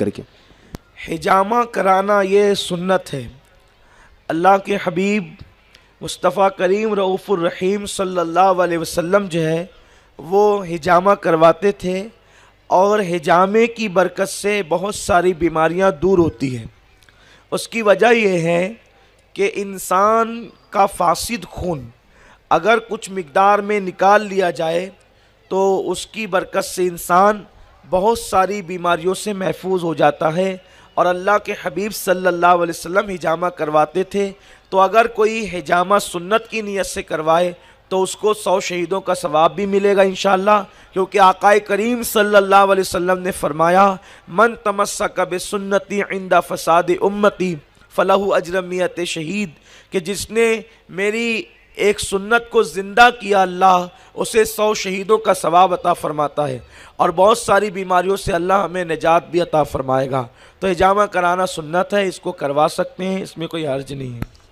करके हिजामा कराना ये सुन्नत है अल्लाह के हबीब मुस्तफ़ा करीम रऊफ़ुररहीम सल्लल्लाहु अलैहि वसल्लम जो है वो हिजामा करवाते थे और हिजामे की बरकत से बहुत सारी बीमारियां दूर होती हैं उसकी वजह यह है कि इंसान का फासिद खून अगर कुछ मकदार में निकाल लिया जाए तो उसकी बरकत से इंसान बहुत सारी बीमारियों से महफूज हो जाता है और अल्लाह के हबीब सल्लल्लाहु अलैहि वसल्लम हिजामा करवाते थे तो अगर कोई हिजामा सुन्नत की नीयत से करवाए तो उसको सौ शहीदों का सवाब भी मिलेगा इन क्योंकि आकाए करीम सल्लल्लाहु अलैहि वसल्लम ने फरमाया मन तमस्सा कब सुन्नति इंदा फसाद उम्मती फ़लाहु अजरमियत शहीद कि जिसने मेरी एक सुन्नत को ज़िंदा किया अल्लाह उसे सौ शहीदों का सवाब अता फ़रमाता है और बहुत सारी बीमारियों से अल्लाह हमें निजात भी अता फ़रमाएगा तो हिजामा कराना सुन्नत है इसको करवा सकते हैं इसमें कोई हर्ज नहीं है